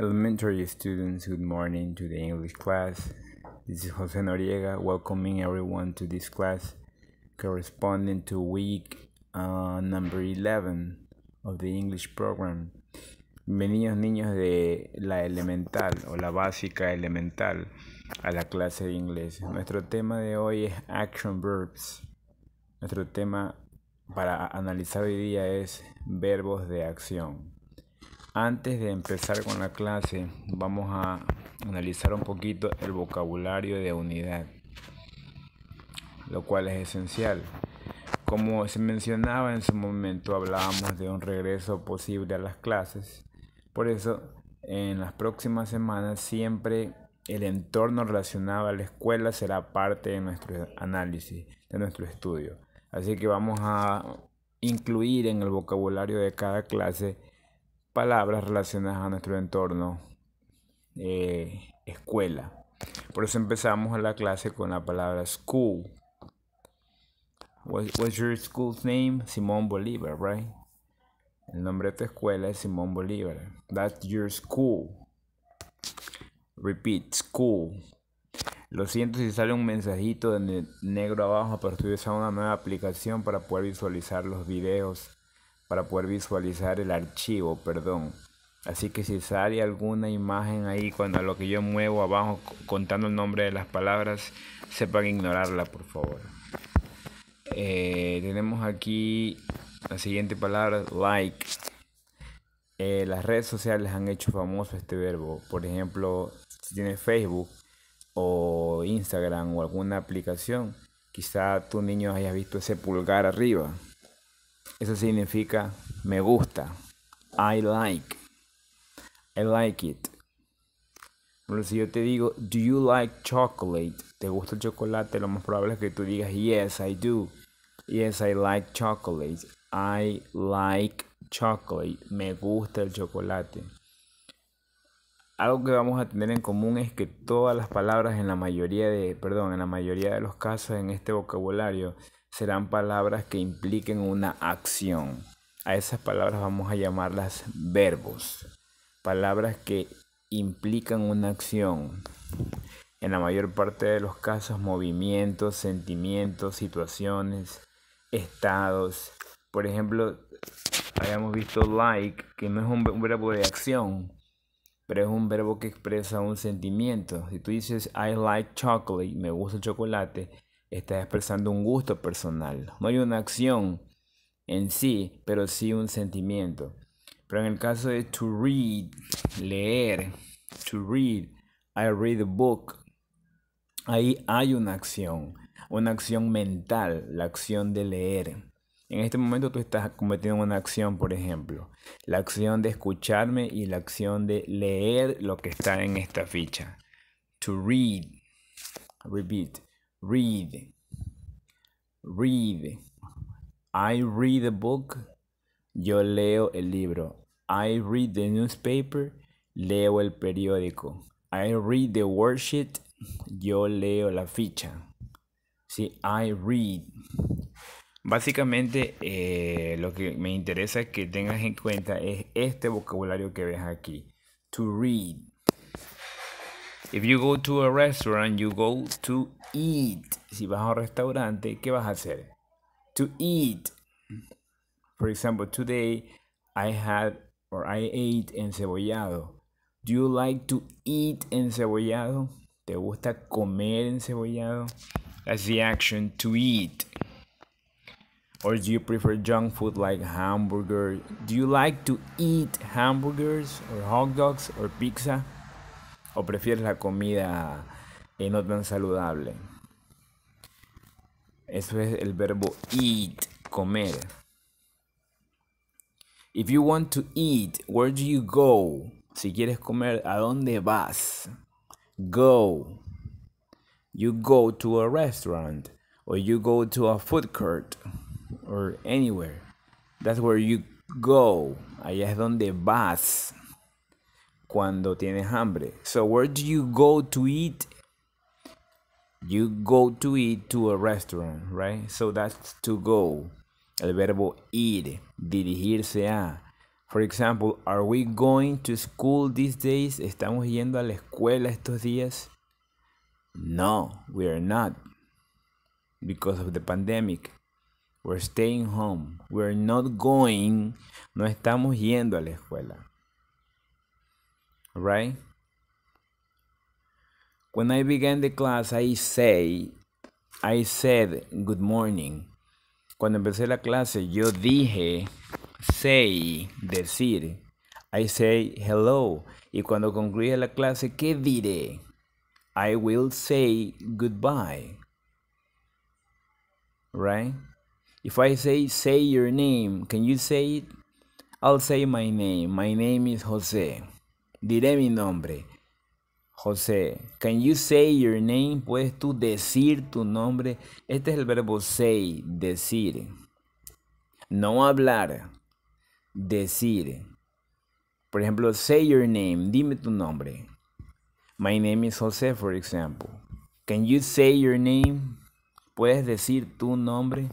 Elementary students, good morning to the English class. This is Jose Noriega welcoming everyone to this class corresponding to week uh, number 11 of the English program. Bienvenidos niños de la elemental o la básica elemental a la clase de inglés. Nuestro tema de hoy es Action Verbs. Nuestro tema para analizar hoy día es verbos de acción. Antes de empezar con la clase, vamos a analizar un poquito el vocabulario de unidad, lo cual es esencial. Como se mencionaba en su momento, hablábamos de un regreso posible a las clases. Por eso, en las próximas semanas siempre el entorno relacionado a la escuela será parte de nuestro análisis, de nuestro estudio. Así que vamos a incluir en el vocabulario de cada clase palabras relacionadas a nuestro entorno eh, escuela. Por eso empezamos la clase con la palabra school. what's your school's name? Simón Bolívar, right? El nombre de tu escuela es Simón Bolívar. That's your school. Repeat, school. Lo siento si sale un mensajito de negro abajo, pero estoy usando una nueva aplicación para poder visualizar los videos para poder visualizar el archivo, perdón. Así que si sale alguna imagen ahí cuando lo que yo muevo abajo contando el nombre de las palabras, sepan ignorarla, por favor. Eh, tenemos aquí la siguiente palabra, like. Eh, las redes sociales han hecho famoso este verbo. Por ejemplo, si tienes Facebook o Instagram o alguna aplicación, quizá tu niño hayas visto ese pulgar arriba. Eso significa me gusta. I like. I like it. Pero si yo te digo, do you like chocolate? ¿Te gusta el chocolate? Lo más probable es que tú digas, yes, I do. Yes, I like chocolate. I like chocolate. Me gusta el chocolate. Algo que vamos a tener en común es que todas las palabras en la mayoría de, perdón, en la mayoría de los casos en este vocabulario serán palabras que impliquen una acción. A esas palabras vamos a llamarlas verbos. Palabras que implican una acción. En la mayor parte de los casos, movimientos, sentimientos, situaciones, estados. Por ejemplo, habíamos visto like, que no es un verbo de acción, pero es un verbo que expresa un sentimiento. Si tú dices I like chocolate, me gusta el chocolate, está expresando un gusto personal. No hay una acción en sí, pero sí un sentimiento. Pero en el caso de to read, leer, to read, I read a book, ahí hay una acción, una acción mental, la acción de leer. En este momento tú estás cometiendo una acción, por ejemplo, la acción de escucharme y la acción de leer lo que está en esta ficha. To read, repeat, read, read. I read the book. Yo leo el libro. I read the newspaper. Leo el periódico. I read the worksheet. Yo leo la ficha. Sí, I read. Básicamente eh, lo que me interesa que tengas en cuenta es este vocabulario que ves aquí. To read. If you go to a restaurant, you go to eat. Si vas a un restaurante, ¿qué vas a hacer? To eat. For example, today I had or I ate encebollado. Do you like to eat encebollado? ¿Te gusta comer encebollado? That's the action to eat. Or do you prefer junk food like hamburger? Do you like to eat hamburgers or hot dogs or pizza? o prefieres la comida en no tan saludable. Eso es el verbo eat, comer. If you want to eat, where do you go? Si quieres comer, ¿a dónde vas? Go. You go to a restaurant or you go to a food court or anywhere. That's where you go. Allá es donde vas. cuando tienes hambre. So where do you go to eat? You go to eat to a restaurant, right? So that's to go. El verbo ir, dirigirse a. For example, are we going to school these days? ¿Estamos yendo a la escuela estos días? No, we are not. Because of the pandemic. We're staying home. We're not going. No estamos yendo a la escuela right? When I began the class, I say, I said good morning. Cuando empecé la clase, yo dije, say, decir. I say hello. Y cuando concluya la clase, ¿qué diré? I will say goodbye. Right? If I say, say your name, can you say it? I'll say my name. My name is Jose. diré mi nombre. José, can you say your name? ¿Puedes tú decir tu nombre? Este es el verbo say, decir. No hablar, decir. Por ejemplo, say your name, dime tu nombre. My name is José, for example. Can you say your name? ¿Puedes decir tu nombre?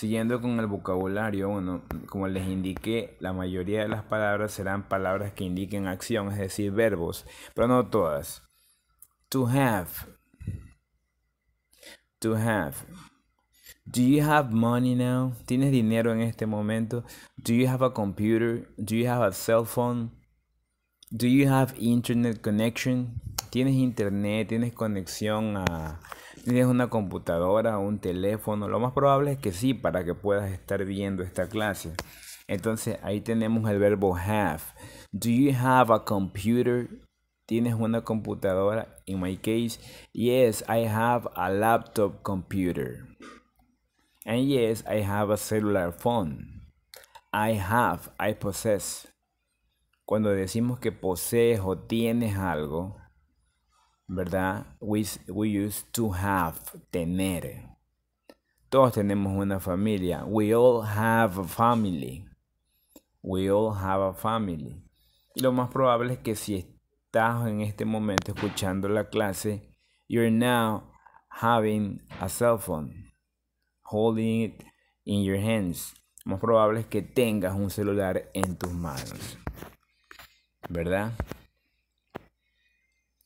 Siguiendo con el vocabulario, bueno, como les indiqué, la mayoría de las palabras serán palabras que indiquen acción, es decir, verbos, pero no todas. To have. To have. Do you have money now? ¿Tienes dinero en este momento? Do you have a computer? Do you have a cell phone? Do you have internet connection? ¿Tienes internet? ¿Tienes conexión a, tienes una computadora, o un teléfono, lo más probable es que sí, para que puedas estar viendo esta clase. Entonces ahí tenemos el verbo have. Do you have a computer? ¿Tienes una computadora? In my case, yes, I have a laptop computer. And yes, I have a cellular phone. I have, I possess. Cuando decimos que posees o tienes algo, ¿verdad? We, used to have, tener. Todos tenemos una familia. We all have a family. We all have a family. Y lo más probable es que si estás en este momento escuchando la clase, you're now having a cell phone, holding it in your hands. Lo más probable es que tengas un celular en tus manos. ¿Verdad?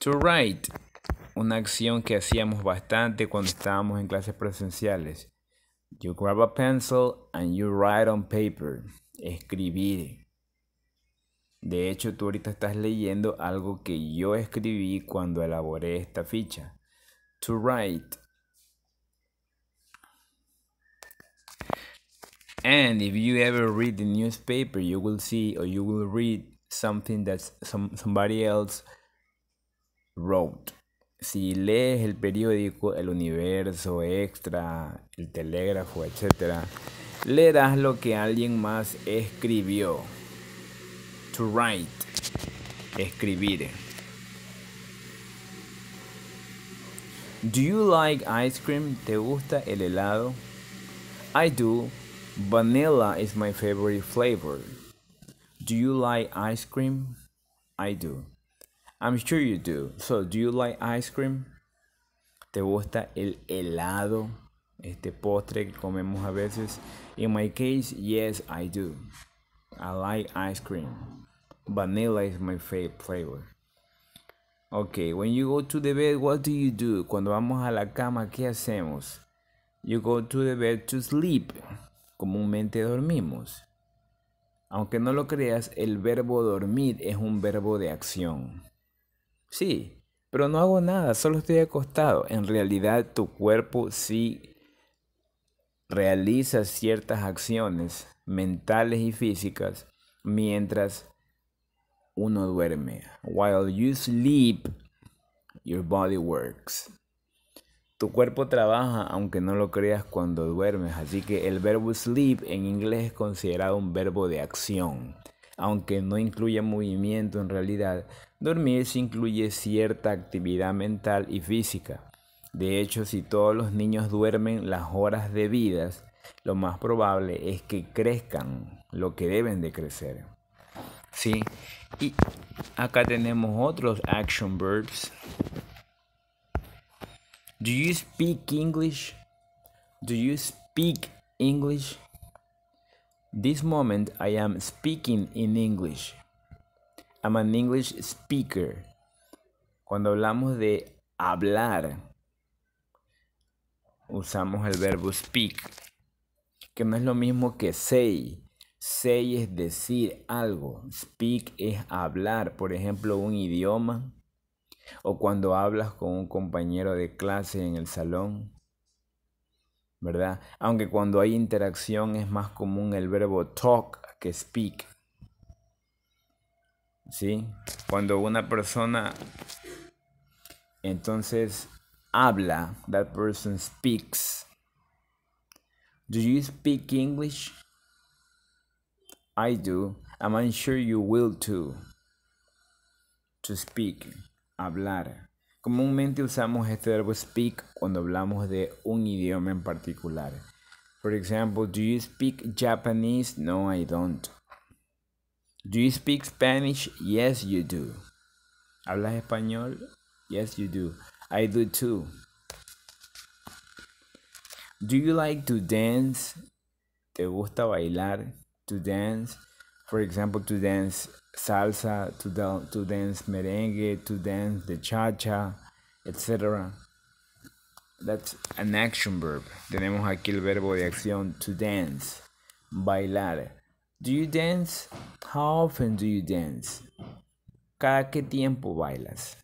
To write, una acción que hacíamos bastante cuando estábamos en clases presenciales. You grab a pencil and you write on paper. Escribir. De hecho, tú ahorita estás leyendo algo que yo escribí cuando elaboré esta ficha. To write. And if you ever read the newspaper, you will see or you will read something that some, somebody else si lees el periódico El Universo, Extra, El Telégrafo, etc., leerás lo que alguien más escribió. To write. Escribir. Do you like ice cream? ¿Te gusta el helado? I do. Vanilla is my favorite flavor. Do you like ice cream? I do. I'm sure you do. So, do you like ice cream? ¿Te gusta el helado? Este postre que comemos a veces. In my case, yes, I do. I like ice cream. Vanilla is my favorite flavor. Okay, when you go to the bed, what do you do? Cuando vamos a la cama, ¿qué hacemos? You go to the bed to sleep. Comúnmente dormimos. Aunque no lo creas, el verbo dormir es un verbo de acción. Sí, pero no hago nada, solo estoy acostado. En realidad tu cuerpo sí realiza ciertas acciones mentales y físicas mientras uno duerme. While you sleep, your body works. Tu cuerpo trabaja aunque no lo creas cuando duermes, así que el verbo sleep en inglés es considerado un verbo de acción. Aunque no incluya movimiento en realidad, Dormir se incluye cierta actividad mental y física. De hecho, si todos los niños duermen las horas debidas, lo más probable es que crezcan lo que deben de crecer. Sí, y acá tenemos otros action verbs. Do you speak English? Do you speak English? This moment I am speaking in English. I'm an English speaker. Cuando hablamos de hablar, usamos el verbo speak, que no es lo mismo que say. Say es decir algo, speak es hablar, por ejemplo, un idioma, o cuando hablas con un compañero de clase en el salón, ¿verdad? Aunque cuando hay interacción es más común el verbo talk que speak. ¿sí? Cuando una persona entonces habla, that person speaks. Do you speak English? I do. I'm sure you will too. To speak, hablar. Comúnmente usamos este verbo speak cuando hablamos de un idioma en particular. For example, do you speak Japanese? No, I don't. Do you speak Spanish? Yes, you do. Habla español? Yes, you do. I do too. Do you like to dance? ¿Te gusta bailar? To dance. For example, to dance salsa, to, da to dance merengue, to dance the cha cha, etc. That's an action verb. Tenemos aquí el verbo de acción to dance, bailar. Do you dance? How often do you dance? ¿Cada qué tiempo bailas?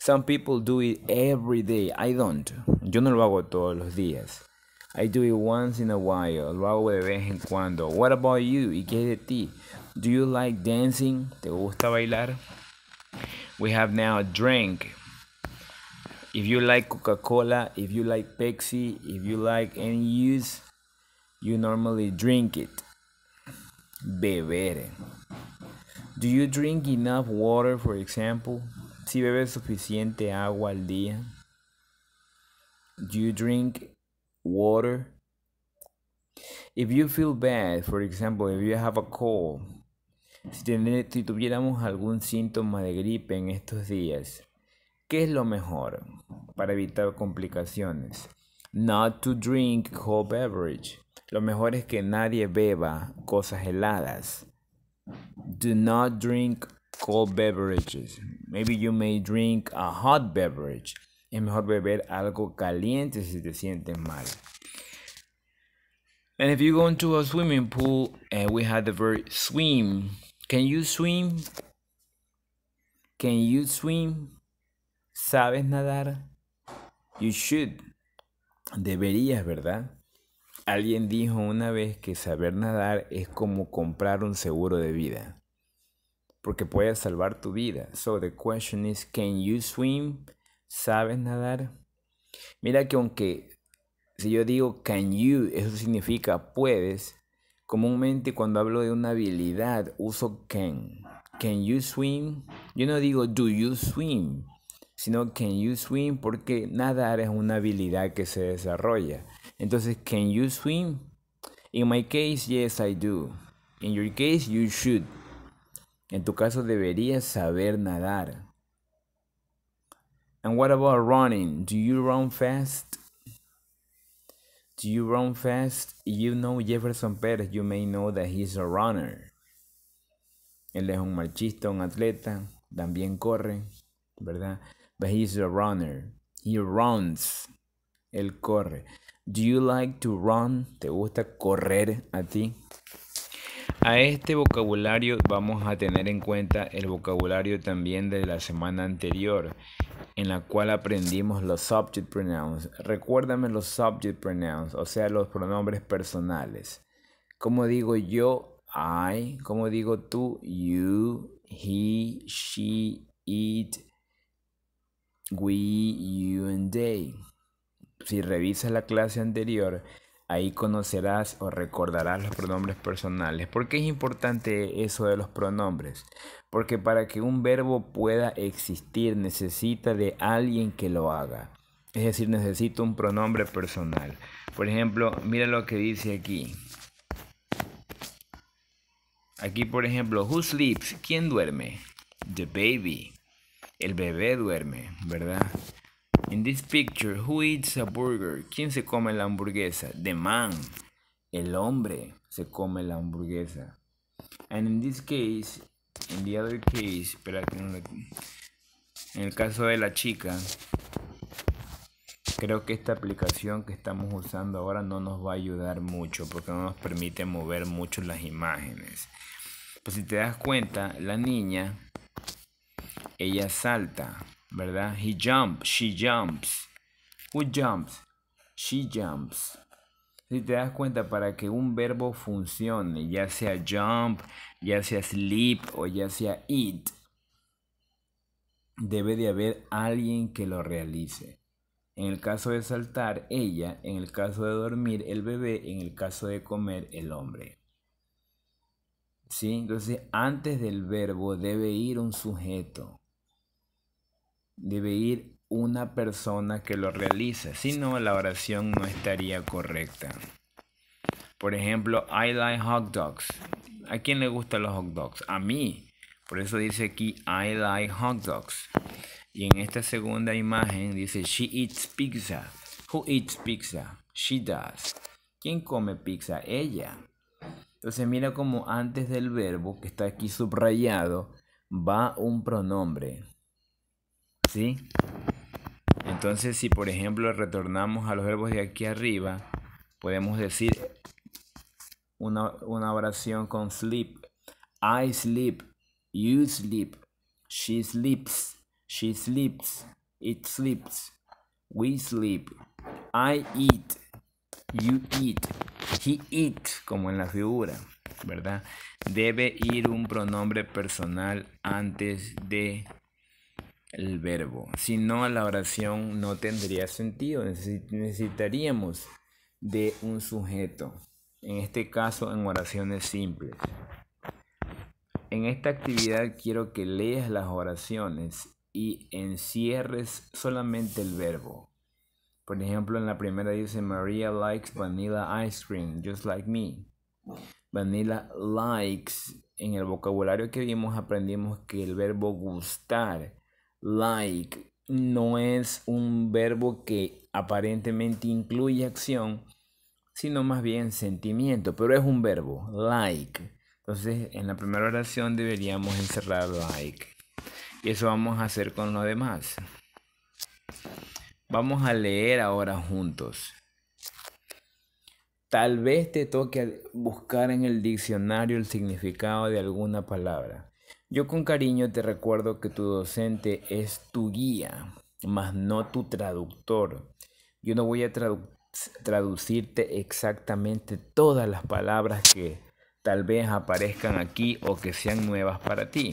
Some people do it every day. I don't. Yo no lo hago todos los días. I do it once in a while. Lo hago de vez en cuando. What about you? ¿Y qué de ti? Do you like dancing? ¿Te gusta bailar? We have now a drink. If you like Coca-Cola, if you like Pepsi, if you like any use, you normally drink it. beber. Do you drink enough water, for example? Si bebes suficiente agua al día. Do you drink water? If you feel bad, for example, if you have a cold, si, tuviéramos algún síntoma de gripe en estos días, ¿qué es lo mejor para evitar complicaciones? Not to drink hot beverage. Lo mejor es que nadie beba cosas heladas. Do not drink cold beverages. Maybe you may drink a hot beverage. Es mejor beber algo caliente si te sientes mal. And if you go into a swimming pool we have the verb swim, can you swim? Can you swim? ¿Sabes nadar? You should. Deberías, ¿verdad? Alguien dijo una vez que saber nadar es como comprar un seguro de vida, porque puede salvar tu vida. So the question is, can you swim? ¿Sabes nadar? Mira que aunque si yo digo can you, eso significa puedes, comúnmente cuando hablo de una habilidad uso can. Can you swim? Yo no digo do you swim, sino can you swim porque nadar es una habilidad que se desarrolla. Entonces, can you swim? In my case, yes, I do. In your case, you should. En tu caso, deberías saber nadar. And what about running? Do you run fast? Do you run fast? You know Jefferson Perez, you may know that he's a runner. Él es un marchista, un atleta, también corre, ¿verdad? But he's a runner. He runs. Él corre. Do you like to run? ¿Te gusta correr a ti? A este vocabulario vamos a tener en cuenta el vocabulario también de la semana anterior, en la cual aprendimos los subject pronouns. Recuérdame los subject pronouns, o sea, los pronombres personales. ¿Cómo digo yo? I. ¿Cómo digo tú? You, he, she, it, we, you, and they si revisas la clase anterior, ahí conocerás o recordarás los pronombres personales. ¿Por qué es importante eso de los pronombres? Porque para que un verbo pueda existir necesita de alguien que lo haga. Es decir, necesita un pronombre personal. Por ejemplo, mira lo que dice aquí. Aquí, por ejemplo, who sleeps? ¿Quién duerme? The baby. El bebé duerme, ¿verdad? In this picture, who eats a burger? ¿Quién se come la hamburguesa? The man. El hombre se come la hamburguesa. And in this case, in the other case, En el caso de la chica, creo que esta aplicación que estamos usando ahora no nos va a ayudar mucho porque no nos permite mover mucho las imágenes. Pues si te das cuenta, la niña, ella salta. ¿verdad? He jumps, she jumps. Who jumps? She jumps. Si te das cuenta, para que un verbo funcione, ya sea jump, ya sea sleep o ya sea eat, debe de haber alguien que lo realice. En el caso de saltar, ella, en el caso de dormir, el bebé, en el caso de comer, el hombre. ¿Sí? Entonces, antes del verbo debe ir un sujeto debe ir una persona que lo realiza. si no la oración no estaría correcta. Por ejemplo, I like hot dogs. ¿A quién le gustan los hot dogs? A mí. Por eso dice aquí I like hot dogs. Y en esta segunda imagen dice she eats pizza. Who eats pizza? She does. ¿Quién come pizza? Ella. Entonces mira como antes del verbo que está aquí subrayado va un pronombre. ¿Sí? Entonces, si por ejemplo retornamos a los verbos de aquí arriba, podemos decir una, una oración con sleep. I sleep, you sleep, she sleeps, she sleeps, it sleeps, we sleep, I eat, you eat, he eat, como en la figura, ¿verdad? Debe ir un pronombre personal antes de el verbo. Si no, la oración no tendría sentido. Necesitaríamos de un sujeto. En este caso, en oraciones simples. En esta actividad quiero que leas las oraciones y encierres solamente el verbo. Por ejemplo, en la primera dice Maria likes vanilla ice cream, just like me. Vanilla likes. En el vocabulario que vimos aprendimos que el verbo gustar Like no es un verbo que aparentemente incluye acción, sino más bien sentimiento, pero es un verbo, like. Entonces, en la primera oración deberíamos encerrar like. Y eso vamos a hacer con lo demás. Vamos a leer ahora juntos. Tal vez te toque buscar en el diccionario el significado de alguna palabra. Yo con cariño te recuerdo que tu docente es tu guía, mas no tu traductor. Yo no voy a traducirte exactamente todas las palabras que tal vez aparezcan aquí o que sean nuevas para ti.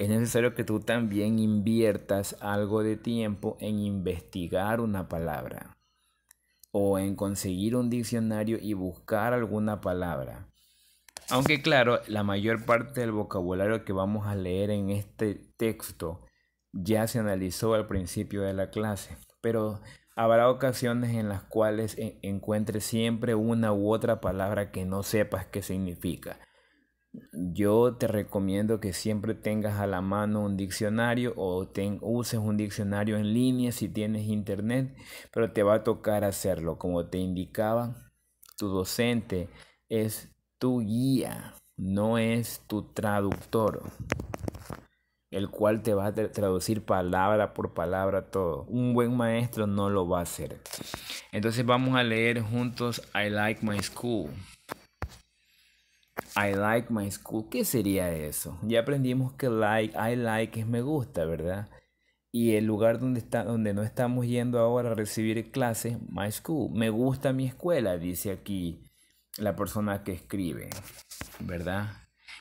Es necesario que tú también inviertas algo de tiempo en investigar una palabra o en conseguir un diccionario y buscar alguna palabra aunque claro, la mayor parte del vocabulario que vamos a leer en este texto ya se analizó al principio de la clase, pero habrá ocasiones en las cuales e, encuentres siempre una u otra palabra que no sepas qué significa. Yo te recomiendo que siempre tengas a la mano un diccionario o uses un diccionario en línea si tienes internet, pero te va a tocar hacerlo. Como te indicaba, tu docente es tu guía, no es tu traductor, el cual te va a traducir palabra por palabra todo. Un buen maestro no lo va a hacer. Entonces vamos a leer juntos I like my school. I like my school. ¿Qué sería eso? Ya aprendimos que like, I like es me gusta, ¿verdad? Y el lugar donde, está, donde no estamos yendo ahora a recibir clases, my school. Me gusta mi escuela, dice aquí la persona que escribe, ¿verdad?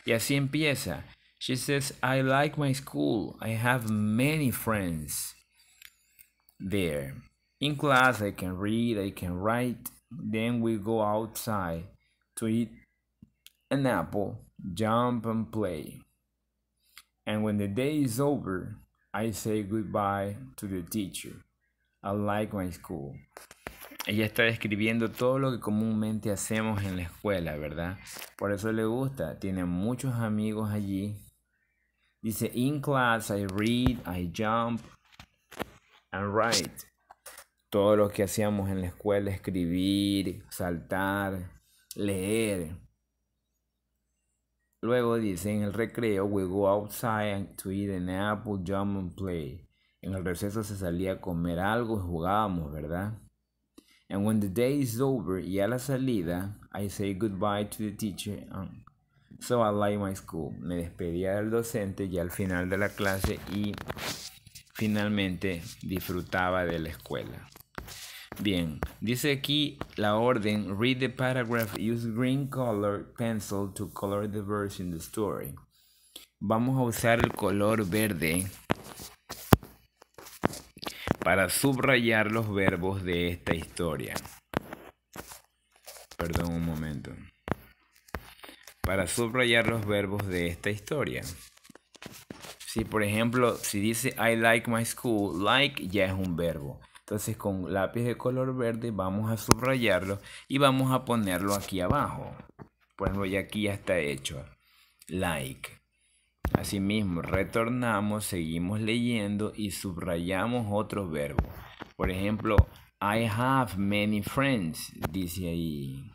Y así empieza. She says, I like my school. I have many friends there. In class, I can read, I can write. Then we go outside to eat an apple, jump, and play. And when the day is over, I say goodbye to the teacher. I like my school. ella está describiendo todo lo que comúnmente hacemos en la escuela, ¿verdad? Por eso le gusta, tiene muchos amigos allí. Dice, in class I read, I jump and write. Todo lo que hacíamos en la escuela, escribir, saltar, leer. Luego dice, en el recreo we go outside to eat an apple, jump and play. En el receso se salía a comer algo y jugábamos, ¿verdad? And when the day is over y a la salida, I say goodbye to the teacher. Um, so I like my school. Me despedía del docente y al final de la clase y finalmente disfrutaba de la escuela. Bien, dice aquí la orden, read the paragraph, use green color pencil to color the verse in the story. Vamos a usar el color verde para subrayar los verbos de esta historia. Perdón un momento. Para subrayar los verbos de esta historia. Si por ejemplo, si dice I like my school, like ya es un verbo. Entonces con lápiz de color verde vamos a subrayarlo y vamos a ponerlo aquí abajo. Por ejemplo, ya aquí ya está hecho. Like. Asimismo, retornamos, seguimos leyendo y subrayamos otros verbos. Por ejemplo, I have many friends, dice ahí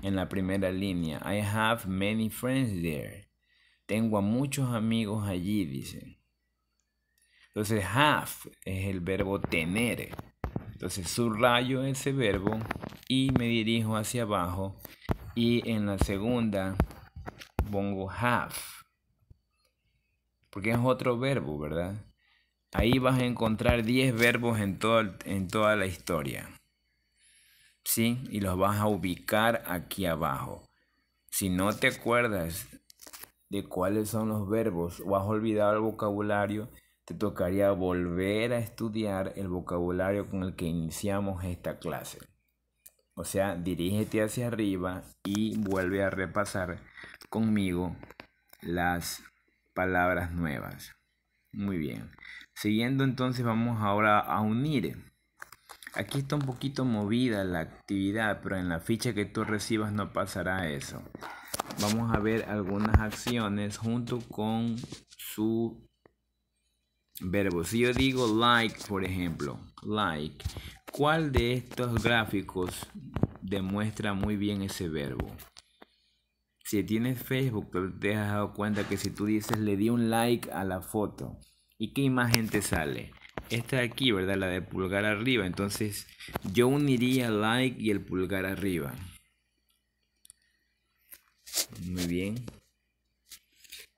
en la primera línea. I have many friends there. Tengo a muchos amigos allí, dice. Entonces, have es el verbo tener. Entonces, subrayo ese verbo y me dirijo hacia abajo. Y en la segunda pongo have porque es otro verbo, ¿verdad? Ahí vas a encontrar 10 verbos en, en toda la historia. ¿Sí? Y los vas a ubicar aquí abajo. Si no te acuerdas de cuáles son los verbos o has olvidado el vocabulario, te tocaría volver a estudiar el vocabulario con el que iniciamos esta clase. O sea, dirígete hacia arriba y vuelve a repasar conmigo las palabras nuevas. Muy bien. Siguiendo entonces vamos ahora a unir. Aquí está un poquito movida la actividad, pero en la ficha que tú recibas no pasará eso. Vamos a ver algunas acciones junto con su verbo. Si yo digo like, por ejemplo, like, ¿cuál de estos gráficos demuestra muy bien ese verbo? Si tienes Facebook, te has dado cuenta que si tú dices le di un like a la foto, ¿y qué imagen te sale? Esta de aquí, ¿verdad? La de pulgar arriba. Entonces yo uniría like y el pulgar arriba. Muy bien.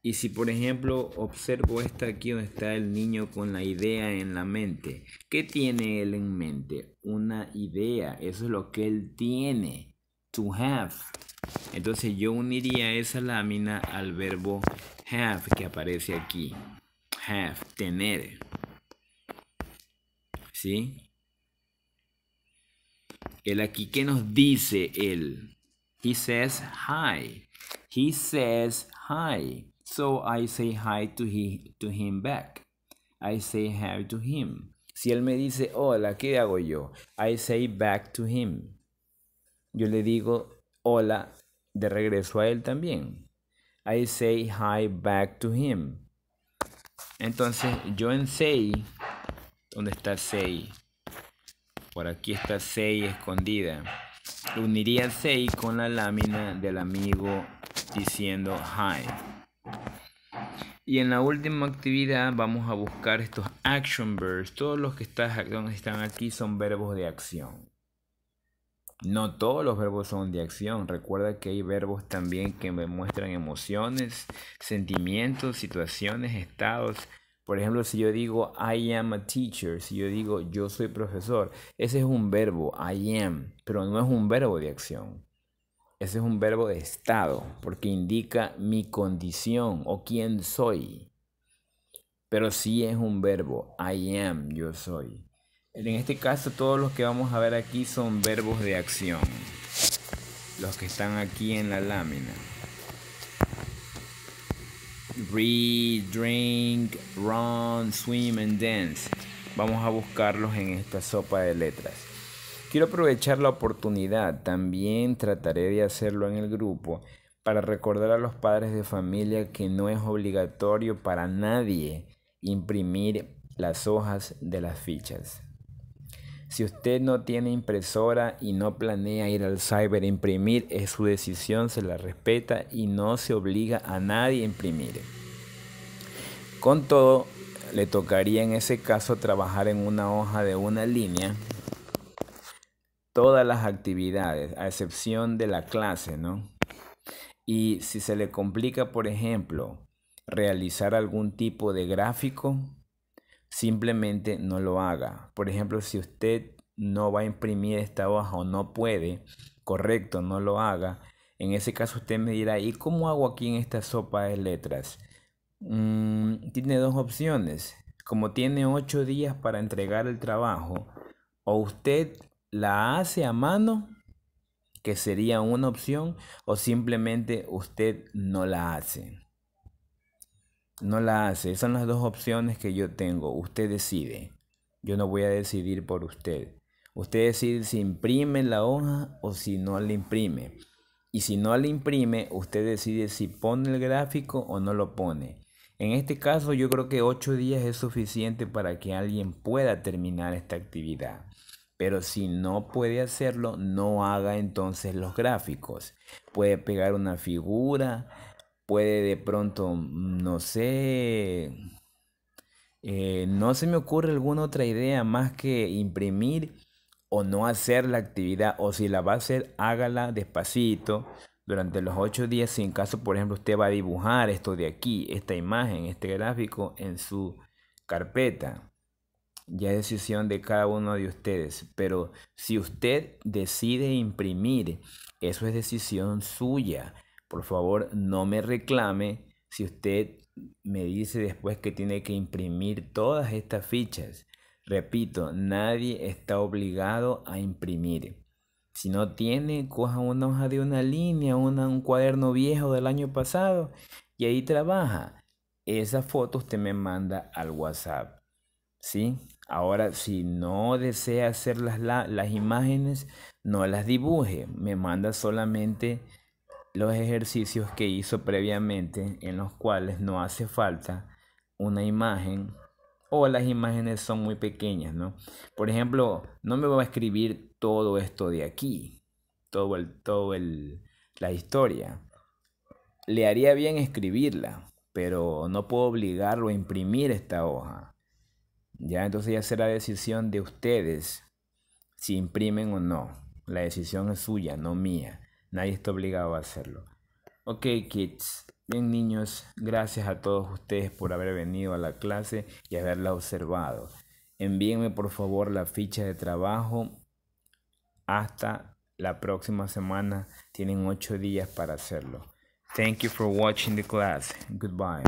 Y si por ejemplo observo esta aquí donde está el niño con la idea en la mente, ¿qué tiene él en mente? Una idea, eso es lo que él tiene. To have. Entonces yo uniría esa lámina al verbo have que aparece aquí. Have, tener. ¿Sí? El aquí, ¿qué nos dice él? He says hi. He says hi. So I say hi to, to him back. I say hi to him. Si él me dice hola, ¿qué hago yo? I say back to him. Yo le digo hola de regreso a él también. I say hi back to him. Entonces, yo en say, ¿dónde está say? Por aquí está say escondida. Uniría say con la lámina del amigo diciendo hi. Y en la última actividad vamos a buscar estos action verbs. Todos los que están aquí son verbos de acción. No todos los verbos son de acción. Recuerda que hay verbos también que me muestran emociones, sentimientos, situaciones, estados. Por ejemplo, si yo digo I am a teacher, si yo digo yo soy profesor, ese es un verbo, I am, pero no es un verbo de acción. Ese es un verbo de estado, porque indica mi condición o quién soy. Pero sí es un verbo, I am, yo soy. En este caso todos los que vamos a ver aquí son verbos de acción. Los que están aquí en la lámina. Read, drink, run, swim and dance. Vamos a buscarlos en esta sopa de letras. Quiero aprovechar la oportunidad, también trataré de hacerlo en el grupo, para recordar a los padres de familia que no es obligatorio para nadie imprimir las hojas de las fichas. Si usted no tiene impresora y no planea ir al cyber a imprimir, es su decisión, se la respeta y no se obliga a nadie a imprimir. Con todo, le tocaría en ese caso trabajar en una hoja de una línea todas las actividades, a excepción de la clase, ¿no? Y si se le complica, por ejemplo, realizar algún tipo de gráfico, simplemente no lo haga. Por ejemplo, si usted no va a imprimir esta hoja o no puede, correcto, no lo haga. En ese caso usted me dirá, ¿y cómo hago aquí en esta sopa de letras? Mm, tiene dos opciones. Como tiene ocho días para entregar el trabajo, o usted la hace a mano, que sería una opción, o simplemente usted no la hace no la hace. Esas son las dos opciones que yo tengo. Usted decide. Yo no voy a decidir por usted. Usted decide si imprime la hoja o si no la imprime. Y si no la imprime, usted decide si pone el gráfico o no lo pone. En este caso yo creo que 8 días es suficiente para que alguien pueda terminar esta actividad. Pero si no puede hacerlo, no haga entonces los gráficos. Puede pegar una figura, puede de pronto, mm, no sé, eh, no se me ocurre alguna otra idea más que imprimir o no hacer la actividad, o si la va a hacer, hágala despacito durante los ocho días, si en caso, por ejemplo, usted va a dibujar esto de aquí, esta imagen, este gráfico en su carpeta. Ya es decisión de cada uno de ustedes, pero si usted decide imprimir, eso es decisión suya por favor no me reclame si usted me dice después que tiene que imprimir todas estas fichas. Repito, nadie está obligado a imprimir. Si no tiene, coja una hoja de una línea, un cuaderno viejo del año pasado y ahí trabaja. Esa foto usted me manda al WhatsApp. ¿Sí? Ahora, si no desea hacer las, las imágenes, no las dibuje. Me manda solamente los ejercicios que hizo previamente en los cuales no hace falta una imagen o las imágenes son muy pequeñas, ¿no? Por ejemplo, no me voy a escribir todo esto de aquí, todo el, todo la historia. Le haría bien escribirla, pero no puedo obligarlo a imprimir esta hoja. Ya entonces ya será decisión de ustedes si imprimen o no. La decisión es suya, no mía. Nadie está obligado a hacerlo. Ok, kids. Bien, niños, gracias a todos ustedes por haber venido a la clase y haberla observado. Envíenme por favor la ficha de trabajo. Hasta la próxima semana. Tienen ocho días para hacerlo. Thank you for watching the class. Goodbye.